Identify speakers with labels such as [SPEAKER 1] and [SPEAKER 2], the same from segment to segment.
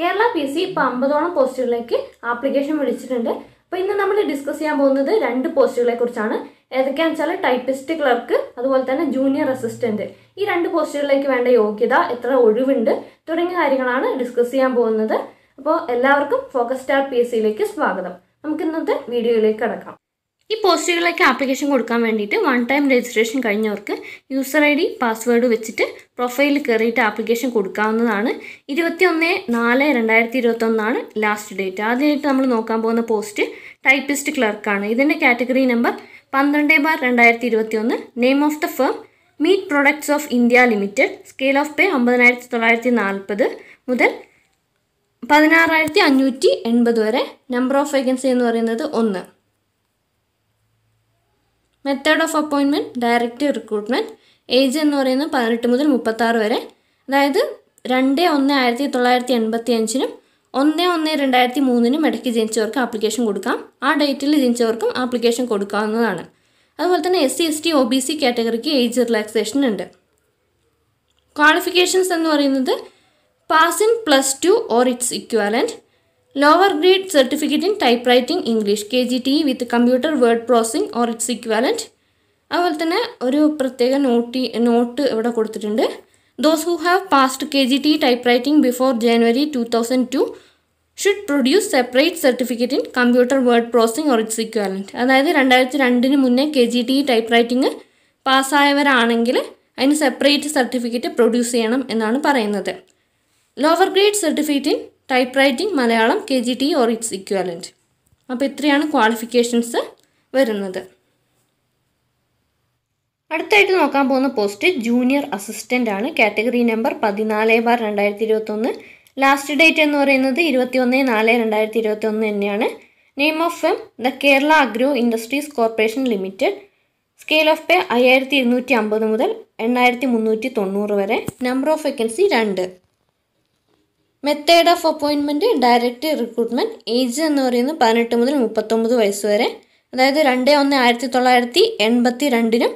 [SPEAKER 1] Kerala P C ഇപ്പം അമ്പതോളം പോസ്റ്റുകളിലേക്ക് application വിളിച്ചിട്ടുണ്ട് അപ്പോൾ ഇന്ന് നമ്മൾ ഡിസ്കസ് ചെയ്യാൻ പോകുന്നത് രണ്ട് പോസ്റ്റുകളെ കുറിച്ചാണ് ഏതൊക്കെയാന്ന് വെച്ചാൽ ടൈപ്പിസ്റ്റ് ക്ലർക്ക് അതുപോലെ തന്നെ ജൂനിയർ അസിസ്റ്റന്റ് ഈ രണ്ട് പോസ്റ്റുകളിലേക്ക് വേണ്ട യോഗ്യത എത്ര ഒഴിവുണ്ട് തുടങ്ങിയ കാര്യങ്ങളാണ് ഡിസ്കസ് ചെയ്യാൻ പോകുന്നത് അപ്പോൾ എല്ലാവർക്കും ഫോക്കസ് സ്റ്റാർ പി എസ് സിയിലേക്ക് സ്വാഗതം നമുക്ക് ഇന്നത്തെ വീഡിയോയിലേക്ക് കടക്കാം ഈ പോസ്റ്റുകളിലേക്ക് ആപ്ലിക്കേഷൻ കൊടുക്കാൻ വേണ്ടിയിട്ട് വൺ ടൈം രജിസ്ട്രേഷൻ കഴിഞ്ഞവർക്ക് യൂസർ ഐ ഡി പാസ്വേഡ് വെച്ചിട്ട് പ്രൊഫൈലിൽ കയറിയിട്ട് ആപ്ലിക്കേഷൻ കൊടുക്കാവുന്നതാണ് ഇരുപത്തി ഒന്ന് നാല് രണ്ടായിരത്തി ഇരുപത്തൊന്നാണ് ലാസ്റ്റ് ഡേറ്റ് ആദ്യമായിട്ട് നമ്മൾ നോക്കാൻ പോകുന്ന പോസ്റ്റ് ടൈപ്പിസ്റ്റ് ക്ലർക്കാണ് ഇതിൻ്റെ കാറ്റഗറി നമ്പർ പന്ത്രണ്ട് ബാർ രണ്ടായിരത്തി ഇരുപത്തി ഒന്ന് name of the firm meat products of India limited scale of pay ഒമ്പതിനായിരത്തി തൊള്ളായിരത്തി നാൽപ്പത് മുതൽ പതിനാറായിരത്തി അഞ്ഞൂറ്റി എൺപത് വരെ നമ്പർ ഓഫ് വേക്കൻസി എന്ന് പറയുന്നത് ഒന്ന് method of appointment direct recruitment age എന്ന് പറയുന്നത് പതിനെട്ട് മുതൽ മുപ്പത്താറ് വരെ അതായത് രണ്ട് ഒന്ന് ആയിരത്തി തൊള്ളായിരത്തി എൺപത്തി അഞ്ചിനും ഒന്ന് ഒന്ന് രണ്ടായിരത്തി മൂന്നിനും ഇടയ്ക്ക് ജനിച്ചവർക്ക് ആപ്ലിക്കേഷൻ കൊടുക്കാം ആ ഡേറ്റിൽ ജനിച്ചവർക്കും ആപ്ലിക്കേഷൻ കൊടുക്കാവുന്നതാണ് അതുപോലെ തന്നെ S C S T O B C കാറ്റഗറിക്ക് ഏജ് റിലാക്സേഷൻ ഉണ്ട് ക്വാളിഫിക്കേഷൻസ് എന്ന് പറയുന്നത് pass in plus two or its equivalent lower grade certificate in typewriting English K G T with computer word processing or its equivalent അതുപോലെ തന്നെ ഒരു പ്രത്യേക നോട്ടി note ഇവിടെ കൊടുത്തിട്ടുണ്ട് those who have passed K G T typewriting before January two thousand two should produce separate certificate in computer word processing or its equivalent അതായത് രണ്ടായിരത്തി രണ്ടിന് മുന്നേ K G T typewriting പാസ്സായവരാണെങ്കിൽ അതിന് separate certificate produce ചെയ്യണം എന്നാണ് പറയുന്നത് lower grade certificate in typewriting Malayalam K G T or its equivalent അപ്പോൾ ഇത്രയാണ് ക്വാളിഫിക്കേഷൻസ് വരുന്നത് അടുത്തായിട്ട് നോക്കാൻ പോകുന്ന പോസ്റ്റ് ജൂനിയർ അസിസ്റ്റൻ്റ് ആണ് കാറ്റഗറി നമ്പർ പതിനാല് ബാർ രണ്ടായിരത്തി ഇരുപത്തൊന്ന് ലാസ്റ്റ് ഡേറ്റ് എന്ന് പറയുന്നത് ഇരുപത്തി ഒന്ന് നാല് രണ്ടായിരത്തി ഇരുപത്തി ഒന്ന് തന്നെയാണ് name of M the Kerala agro industries corporation limited scale of pay അയ്യായിരത്തി ഇരുന്നൂറ്റി അമ്പത് മുതൽ എണ്ണായിരത്തി മുന്നൂറ്റി തൊണ്ണൂറ് വരെ നമ്പർ ഓഫ് വെക്കൻസി രണ്ട് method of appointment direct recruitment age എന്ന് പറയുന്നത് പതിനെട്ട് മുതൽ മുപ്പത്തൊമ്പത് വയസ്സ് വരെ അതായത് രണ്ട് ഒന്ന് ആയിരത്തി തൊള്ളായിരത്തി എൺപത്തി രണ്ടിനും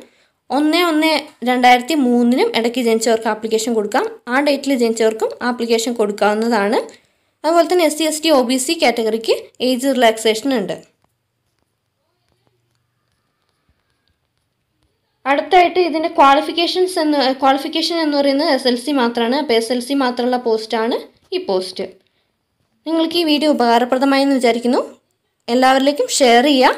[SPEAKER 1] ഒന്ന് ഒന്ന് രണ്ടായിരത്തി മൂന്നിനും ഇടയ്ക്ക് ജനിച്ചവർക്ക് ആപ്ലിക്കേഷൻ കൊടുക്കാം ആ ഡേറ്റിൽ ജനിച്ചവർക്കും ആപ്ലിക്കേഷൻ കൊടുക്കാവുന്നതാണ് അതുപോലെ തന്നെ S C S T O B C കാറ്റഗറിക്ക് ഏജ് റിലാക്സേഷൻ ഉണ്ട് അടുത്തായിട്ട് ഇതിൻ്റെ ക്വാളിഫിക്കേഷൻസ് എന്ന് ക്വാളിഫിക്കേഷൻ എന്ന് പറയുന്നത് എസ് എൽ സി മാത്രമാണ് അപ്പോൾ എസ് എൽ സി മാത്രമുള്ള പോസ്റ്റാണ് ഈ പോസ്റ്റ് നിങ്ങൾക്ക് ഈ വീഡിയോ ഉപകാരപ്രദമായെന്ന് വിചാരിക്കുന്നു എല്ലാവരിലേക്കും ഷെയർ ചെയ്യുക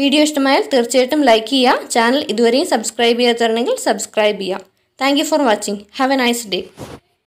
[SPEAKER 1] വീഡിയോ ഇഷ്ടമായാൽ തീർച്ചയായിട്ടും ലൈക്ക് ചെയ്യുക ചാനൽ ഇതുവരെയും സബ്സ്ക്രൈബ് ചെയ്യാത്തവരുണ്ടെങ്കിൽ സബ്സ്ക്രൈബ് ചെയ്യുക thank for watching have a nice day